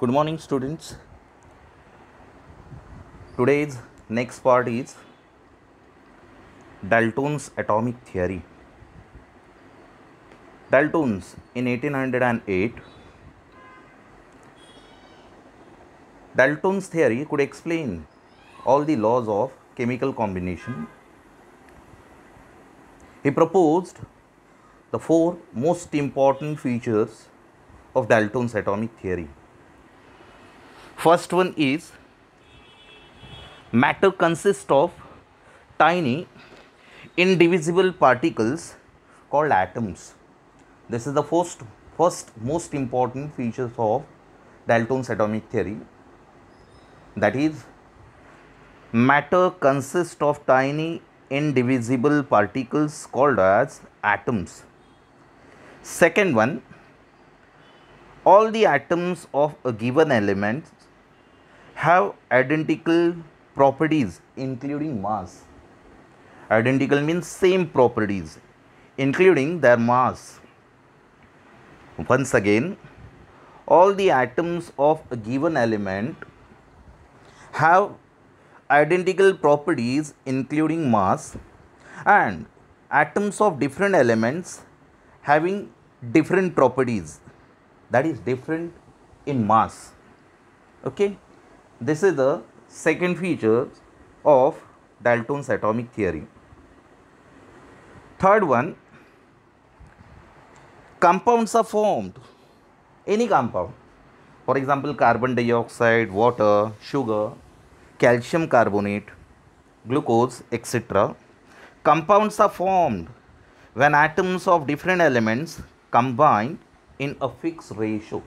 good morning students today's next part is dalton's atomic theory dalton's in 1808 dalton's theory could explain all the laws of chemical combination he proposed the four most important features of dalton's atomic theory First one is matter consists of tiny indivisible particles called atoms. This is the first, first most important features of Dalton's atomic theory that is matter consists of tiny indivisible particles called as atoms. Second one all the atoms of a given element have identical properties including mass. Identical means same properties including their mass. Once again, all the atoms of a given element have identical properties including mass and atoms of different elements having different properties that is different in mass okay this is the second feature of Dalton's atomic theory. Third one, compounds are formed. Any compound, for example, carbon dioxide, water, sugar, calcium carbonate, glucose, etc. Compounds are formed when atoms of different elements combine in a fixed ratio.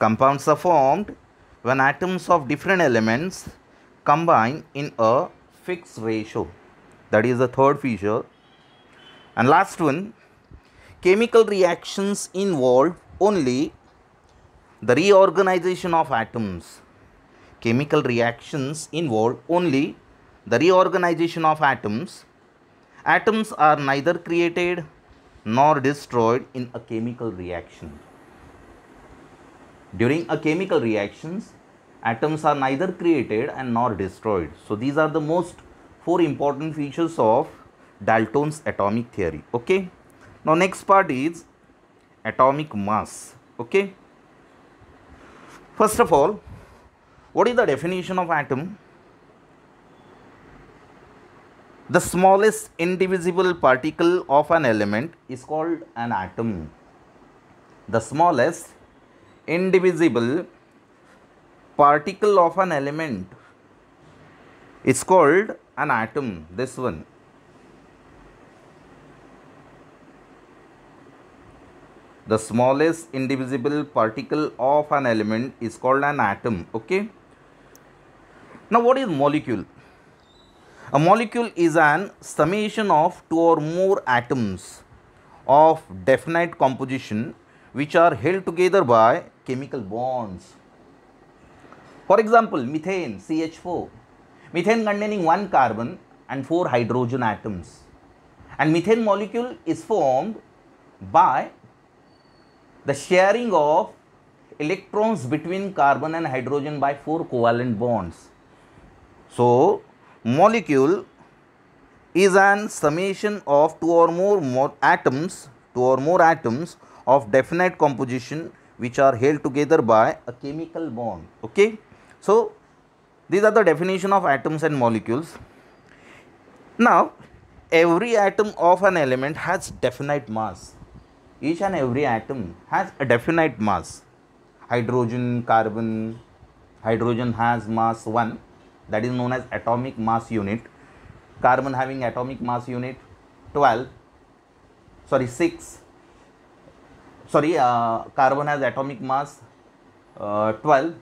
Compounds are formed when atoms of different elements combine in a fixed ratio. That is the third feature. And last one, chemical reactions involve only the reorganization of atoms. Chemical reactions involve only the reorganization of atoms. Atoms are neither created nor destroyed in a chemical reaction. During a chemical reactions, Atoms are neither created and nor destroyed. So these are the most four important features of Dalton's atomic theory. Okay. Now next part is atomic mass. Okay. First of all, what is the definition of atom? The smallest indivisible particle of an element is called an atom. The smallest indivisible particle of an element it's called an atom this one the smallest indivisible particle of an element is called an atom okay now what is molecule a molecule is an summation of two or more atoms of definite composition which are held together by chemical bonds for example, methane, CH4. Methane containing one carbon and four hydrogen atoms. And methane molecule is formed by the sharing of electrons between carbon and hydrogen by four covalent bonds. So, molecule is an summation of two or more, more atoms, two or more atoms of definite composition which are held together by a chemical bond. Okay. So, these are the definition of atoms and molecules. Now, every atom of an element has definite mass. Each and every atom has a definite mass. Hydrogen, carbon, hydrogen has mass 1 that is known as atomic mass unit. Carbon having atomic mass unit 12, sorry 6, sorry uh, carbon has atomic mass uh, 12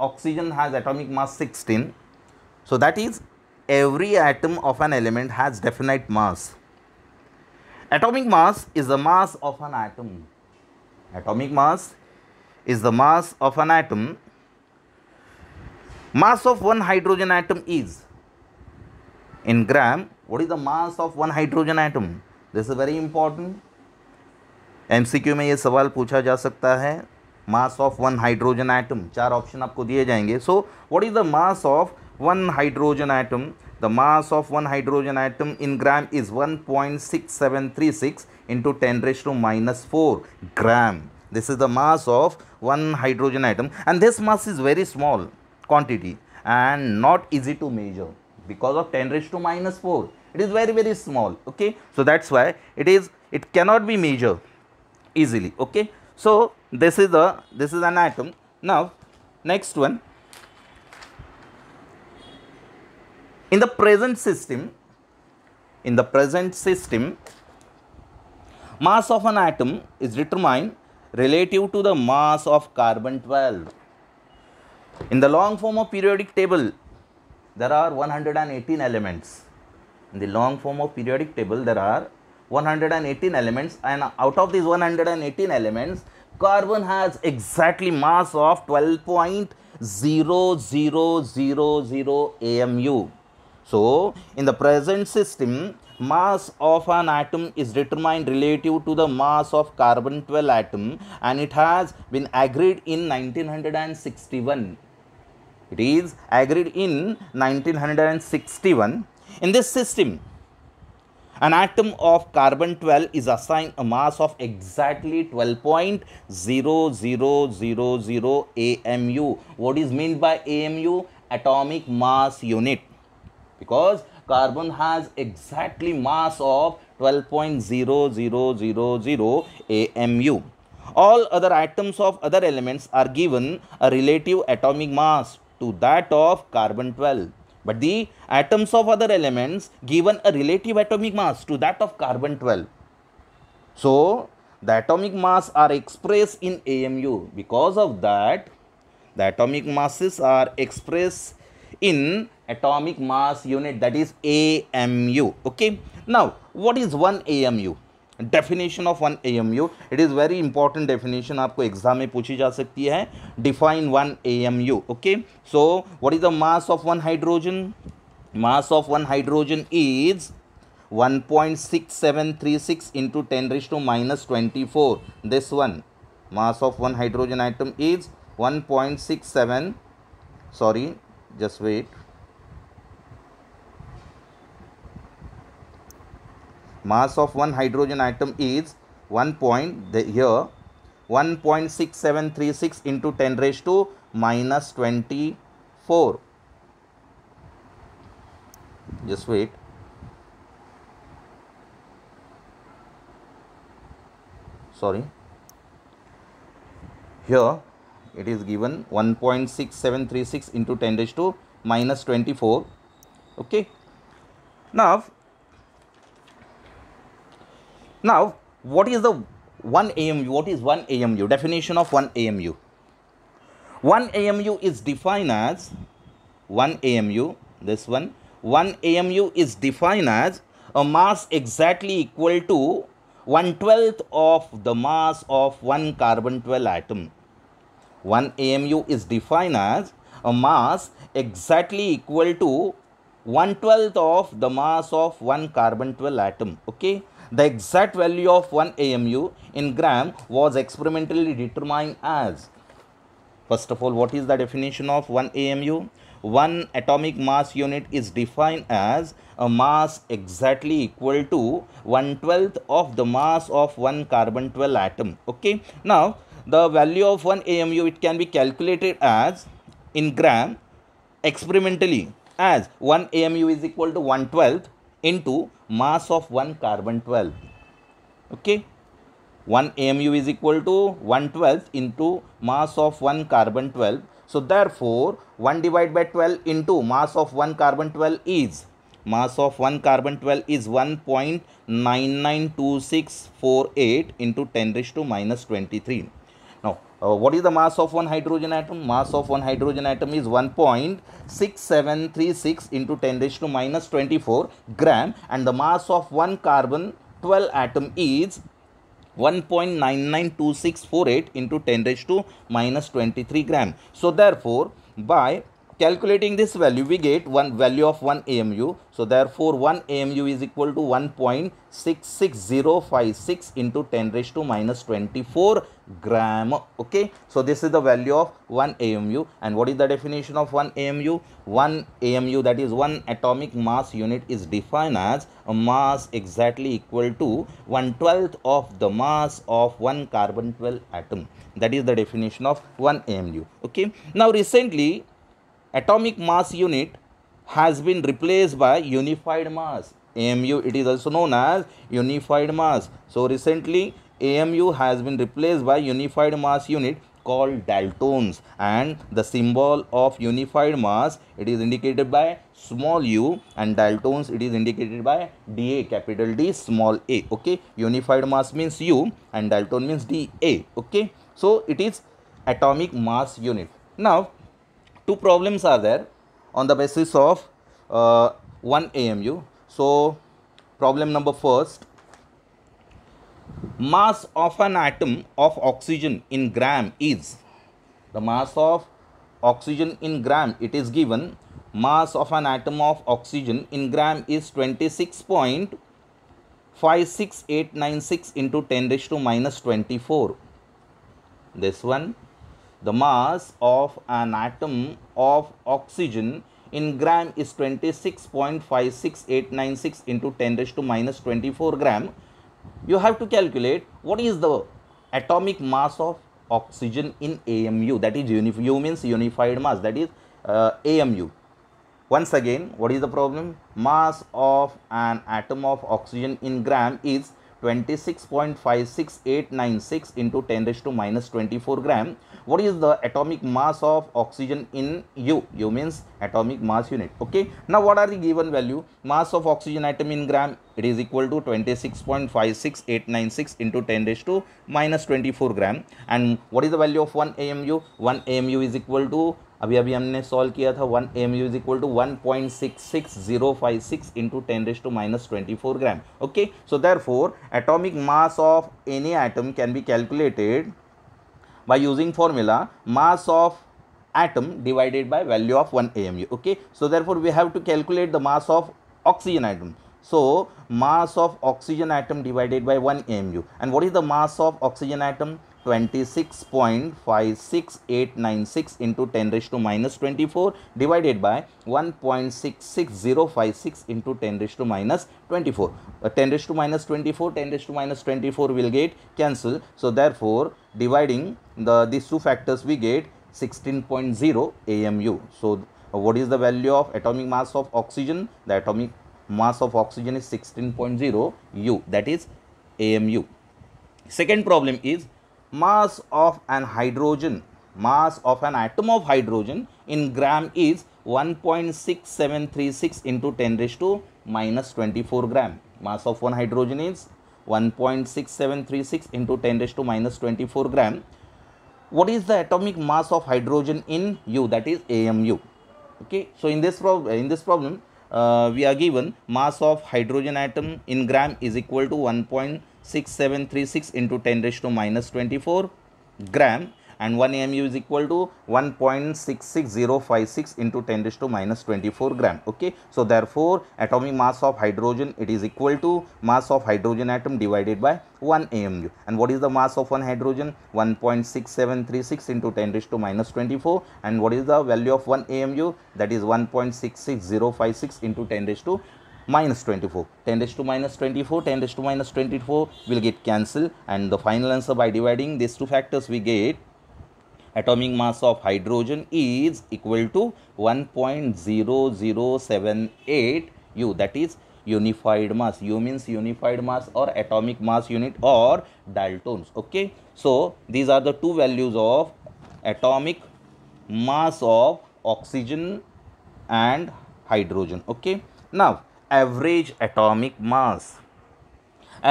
oxygen has atomic mass 16 so that is every atom of an element has definite mass atomic mass is the mass of an atom atomic mass is the mass of an atom mass of one hydrogen atom is in gram what is the mass of one hydrogen atom this is very important M C Q में ये सवाल पूछा जा सकता है mass of one hydrogen atom चार option आपको दिए जाएंगे so what is the mass of one hydrogen atom the mass of one hydrogen atom in gram is one point six seven three six into ten raise to minus four gram this is the mass of one hydrogen atom and this mass is very small quantity and not easy to measure because of ten raise to minus four it is very very small okay so that's why it is it cannot be measure easily okay so this is the this is an atom now next one in the present system in the present system mass of an atom is determined relative to the mass of carbon 12 in the long form of periodic table there are 118 elements in the long form of periodic table there are 118 elements and out of these 118 elements carbon has exactly mass of 12.0000 AMU. So, in the present system, mass of an atom is determined relative to the mass of carbon 12 atom and it has been agreed in 1961. It is agreed in 1961. In this system, an atom of carbon 12 is assigned a mass of exactly 12.0000 AMU. What is meant by AMU? Atomic mass unit. Because carbon has exactly mass of 12.0000 AMU. All other atoms of other elements are given a relative atomic mass to that of carbon 12. But the atoms of other elements given a relative atomic mass to that of carbon 12. So, the atomic mass are expressed in AMU. Because of that, the atomic masses are expressed in atomic mass unit that is AMU. Okay. Now, what is one AMU? Definition of one M U it is very important definition आपको exam में पूछी जा सकती है define one A M U okay so what is the mass of one hydrogen mass of one hydrogen is one point six seven three six into ten raise to minus twenty four this one mass of one hydrogen atom is one point six seven sorry just wait mass of one hydrogen atom is 1 point the, here 1.6736 into 10 raised to minus 24 just wait sorry here it is given 1.6736 into 10 raised to minus 24 okay now now, what is the 1 AMU? What is 1 AMU? Definition of 1 AMU. 1 AMU is defined as 1 AMU, this one. 1 AMU is defined as a mass exactly equal to 1 twelfth of the mass of one carbon 12 atom. 1 AMU is defined as a mass exactly equal to one twelfth of the mass of one carbon 12 atom okay the exact value of 1 amu in gram was experimentally determined as first of all what is the definition of 1 amu one atomic mass unit is defined as a mass exactly equal to one twelfth of the mass of one carbon 12 atom okay now the value of 1 amu it can be calculated as in gram experimentally as 1 amu is equal to 1 12th into mass of 1 carbon 12 okay 1 amu is equal to 1 12th into mass of 1 carbon 12 so therefore 1 divided by 12 into mass of 1 carbon 12 is mass of 1 carbon 12 is 1.992648 into 10 raised to minus 23 uh, what is the mass of one hydrogen atom? Mass of one hydrogen atom is 1.6736 into 10 raised to minus 24 gram and the mass of one carbon 12 atom is 1.992648 into 10 raised to minus 23 gram. So therefore, by calculating this value we get one value of 1 AMU. So therefore 1 AMU is equal to 1.66056 into 10 raised to minus 24 gram. Okay. So this is the value of 1 AMU and what is the definition of 1 AMU? 1 AMU that is 1 atomic mass unit is defined as a mass exactly equal to 1 twelfth of the mass of one carbon 12 atom. That is the definition of 1 AMU. Okay. Now recently atomic mass unit has been replaced by unified mass AMU it is also known as unified mass so recently AMU has been replaced by unified mass unit called daltons and the symbol of unified mass it is indicated by small u and daltons it is indicated by da capital d small a okay unified mass means u and dalton means da okay so it is atomic mass unit now two problems are there on the basis of uh, one AMU. So, problem number first mass of an atom of oxygen in gram is the mass of oxygen in gram it is given mass of an atom of oxygen in gram is 26.56896 into 10 raised to minus 24 this one the mass of an atom of oxygen in gram is 26.56896 into 10 raised to minus 24 gram. You have to calculate what is the atomic mass of oxygen in AMU that is unif U means unified mass that is uh, AMU. Once again what is the problem? Mass of an atom of oxygen in gram is 26.56896 into 10 raised to minus 24 gram. What is the atomic mass of oxygen in U? U means atomic mass unit. Okay. Now what are the given value? Mass of oxygen atom in gram it is equal to 26.56896 into 10 raised to minus 24 gram. And what is the value of 1 AMU? 1 AMU is equal to अभी अभी हमने solve किया था one M U is equal to one point six six zero five six into ten raise to minus twenty four gram okay so therefore atomic mass of any atom can be calculated by using formula mass of atom divided by value of one A M U okay so therefore we have to calculate the mass of oxygen atom so mass of oxygen atom divided by one A M U and what is the mass of oxygen atom 26.56896 into 10 raised to minus 24 divided by 1.66056 into 10 raised to minus 24. Uh, 10 raised to minus 24, 10 raised to minus 24 will get cancelled. So, therefore, dividing the these two factors we get 16.0 AMU. So, uh, what is the value of atomic mass of oxygen? The atomic mass of oxygen is 16.0 U that is AMU. Second problem is mass of an hydrogen mass of an atom of hydrogen in gram is 1.6736 into 10 raised to minus 24 gram mass of one hydrogen is 1.6736 into 10 raised to minus 24 gram what is the atomic mass of hydrogen in u that is amu okay so in this problem in this problem uh, we are given mass of hydrogen atom in gram is equal to 1. 6736 into 10 raised to minus 24 gram and 1 AMU is equal to 1.66056 into 10 raised to minus 24 gram. Okay. So, therefore, atomic mass of hydrogen it is equal to mass of hydrogen atom divided by 1 AMU. And what is the mass of one hydrogen? 1.6736 into 10 raised to minus 24. And what is the value of 1 AMU? That is 1.66056 into 10 raised to minus 24 10 raised to minus 24 10 raised to minus 24 will get cancelled and the final answer by dividing these two factors we get atomic mass of hydrogen is equal to 1.0078 u that is unified mass u means unified mass or atomic mass unit or daltons okay so these are the two values of atomic mass of oxygen and hydrogen okay now average atomic mass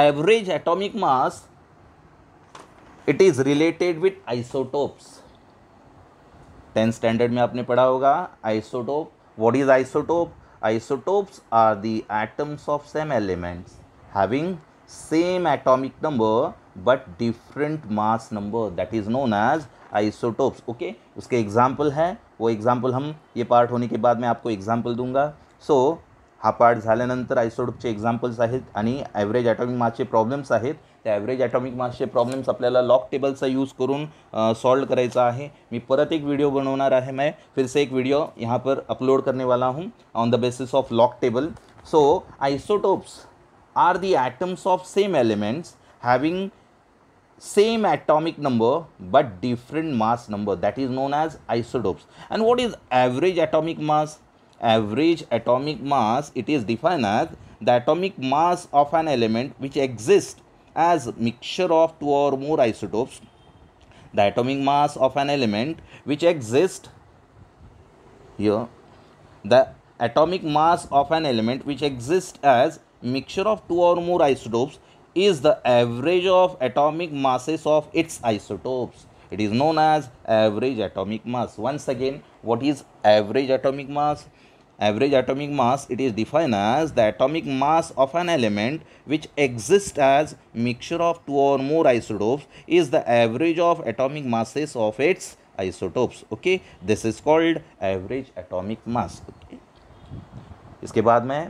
average atomic mass it is related with isotopes tenth standard में आपने पढ़ा होगा isotope what is isotope isotopes are the atoms of same elements having same atomic number but different mass number that is known as isotopes okay उसके example है वो example हम ये part होने के बाद मैं आपको एग्जाम्पल दूंगा सो हा पार्ट झाल्यानंतर आयसोडोपचे एक्झाम्पल्स आहेत आणि ॲव्हरेज ॲटॉमिक मासचे प्रॉब्लेम्स आहेत त्या ॲव्हरेज ॲटॉमिक मासचे प्रॉब्लेम्स आपल्याला लॉक टेबलचा यूज करून सॉल्व करायचा आहे मी परत एक वीडियो बनवणार आहे मैं फिर से एक वीडियो यहाँ पर अपलोड करने वाला हूँ on the basis of log table so isotopes are the atoms of same elements having same atomic number बट different mass number that is known as isotopes and what is average atomic mass average atomic mass it is defined as the atomic mass of an element which exists as mixture of two or more isotopes the atomic mass of an element which exists here the atomic mass of an element which exists as mixture of two or more isotopes is the average of atomic masses of its isotopes it is known as average atomic mass once again what is average atomic mass average atomic mass it is define as the atomic mass of an element which exist as mixture of two or more isotopes is the average of atomic masses of its isotopes okay this is called average atomic mass इसके बाद में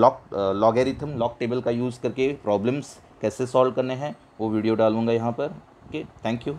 log logarithm log table का use करके problems कैसे solve करने हैं वो video डालूंगा यहाँ पर ओके थैंक यू